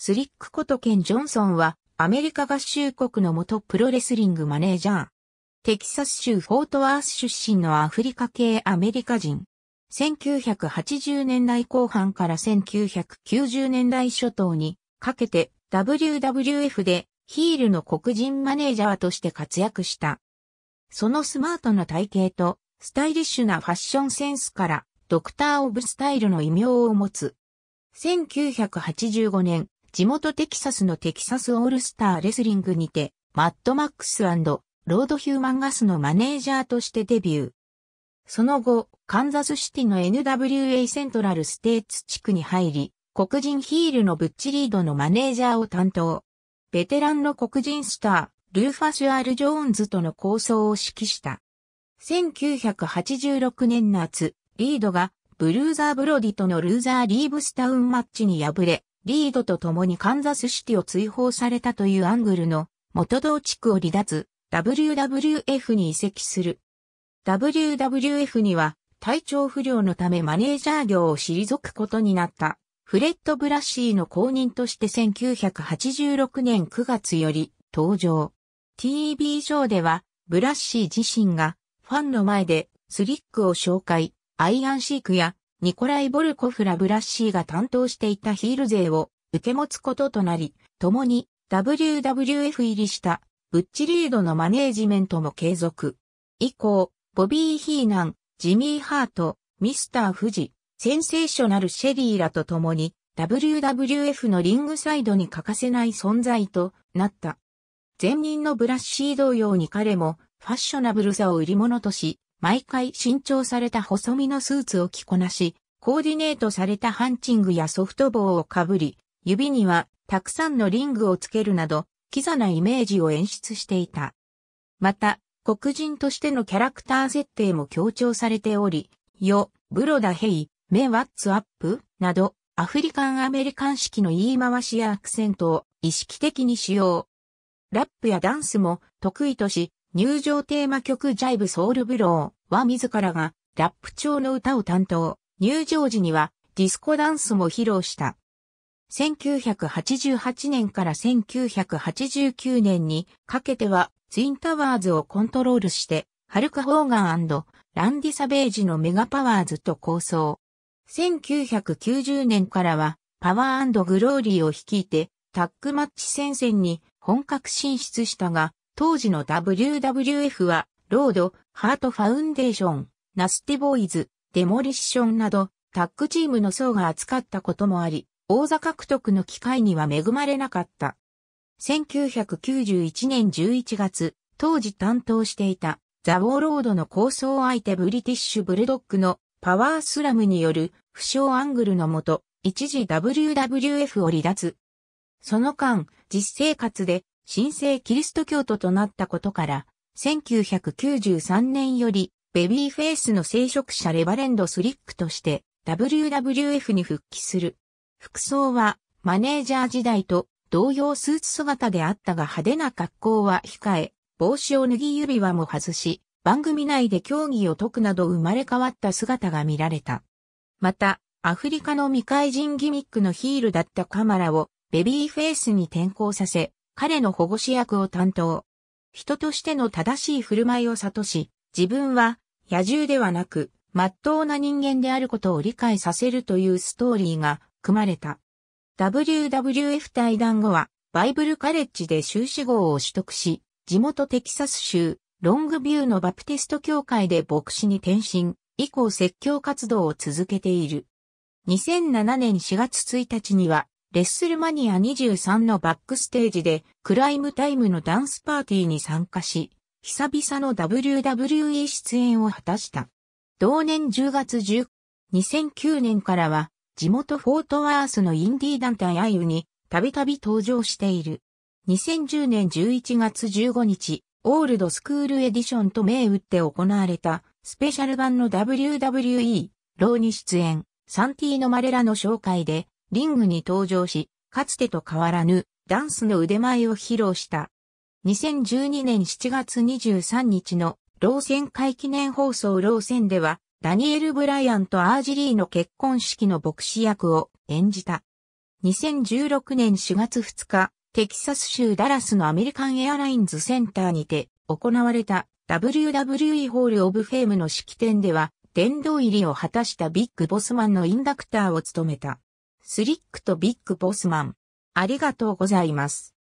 スリックことケン・ジョンソンは、アメリカ合衆国の元プロレスリングマネージャー。テキサス州フォートワース出身のアフリカ系アメリカ人。1980年代後半から1990年代初頭にかけて WWF でヒールの黒人マネージャーとして活躍した。そのスマートな体型とスタイリッシュなファッションセンスからドクター・オブ・スタイルの異名を持つ。1985年、地元テキサスのテキサスオールスターレスリングにて、マッドマックスロードヒューマンガスのマネージャーとしてデビュー。その後、カンザスシティの NWA セントラルステーツ地区に入り、黒人ヒールのブッチリードのマネージャーを担当。ベテランの黒人スター、ルーファシュアル・ジョーンズとの構想を指揮した。1986年夏、リードがブルーザー・ブロディとのルーザー・リーブスタウンマッチに敗れ、リードと共にカンザスシティを追放されたというアングルの元同地区を離脱、WWF に移籍する。WWF には体調不良のためマネージャー業を退くことになったフレッド・ブラッシーの公認として1986年9月より登場。TV 上ではブラッシー自身がファンの前でスリックを紹介、アイアンシークやニコライ・ボルコフ・ラブラッシーが担当していたヒール勢を受け持つこととなり、共に WWF 入りしたブッチリードのマネージメントも継続。以降、ボビー・ヒーナン、ジミー・ハート、ミスター・フジ、センセーショナル・シェリーらと共に WWF のリングサイドに欠かせない存在となった。前任のブラッシー同様に彼もファッショナブルさを売り物とし、毎回新調された細身のスーツを着こなし、コーディネートされたハンチングやソフト棒をかぶり、指にはたくさんのリングをつけるなど、キザなイメージを演出していた。また、黒人としてのキャラクター設定も強調されており、よ、ブロダヘイ、メワッツアップなど、アフリカンアメリカン式の言い回しやアクセントを意識的に使用。ラップやダンスも得意とし、入場テーマ曲ジャイブソウルブローは自らがラップ調の歌を担当、入場時にはディスコダンスも披露した。1988年から1989年にかけてはツインタワーズをコントロールして、ハルカ・ホーガンランディ・サベージのメガパワーズと構想。1990年からはパワーグローリーを率いてタッグマッチ戦線に本格進出したが、当時の WWF は、ロード、ハートファウンデーション、ナスティボーイズ、デモリッションなど、タッグチームの層が扱ったこともあり、王座獲得の機会には恵まれなかった。1991年11月、当時担当していた、ザ・ウォーロードの構想相手ブリティッシュ・ブルドッグのパワースラムによる負傷アングルのもと、一時 WWF を離脱。その間、実生活で神聖キリスト教徒となったことから、1993年より、ベビーフェイスの聖職者レバレンド・スリックとして、WWF に復帰する。服装は、マネージャー時代と同様スーツ姿であったが派手な格好は控え、帽子を脱ぎ指輪も外し、番組内で競技を解くなど生まれ変わった姿が見られた。また、アフリカの未開人ギミックのヒールだったカマラをベビーフェイスに転向させ、彼の保護司役を担当。人としての正しい振る舞いを悟し、自分は野獣ではなく、真っ当な人間であることを理解させるというストーリーが組まれた。WWF 対談後は、バイブルカレッジで修士号を取得し、地元テキサス州、ロングビューのバプテスト教会で牧師に転身、以降説教活動を続けている。2007年4月1日には、レッスルマニア23のバックステージでクライムタイムのダンスパーティーに参加し、久々の WWE 出演を果たした。同年10月10、2009年からは地元フォートワースのインディー団体アイウにたびたび登場している。2010年11月15日、オールドスクールエディションと銘打って行われたスペシャル版の WWE ローに出演、サンティーノ・マレラの紹介でリングに登場し、かつてと変わらぬダンスの腕前を披露した。2012年7月23日のローセン会記念放送ローセンでは、ダニエル・ブライアンとアージリーの結婚式の牧師役を演じた。2016年4月2日、テキサス州ダラスのアメリカンエアラインズセンターにて行われた WWE ホールオブフェームの式典では、殿堂入りを果たしたビッグボスマンのインダクターを務めた。スリックとビッグボスマン。ありがとうございます。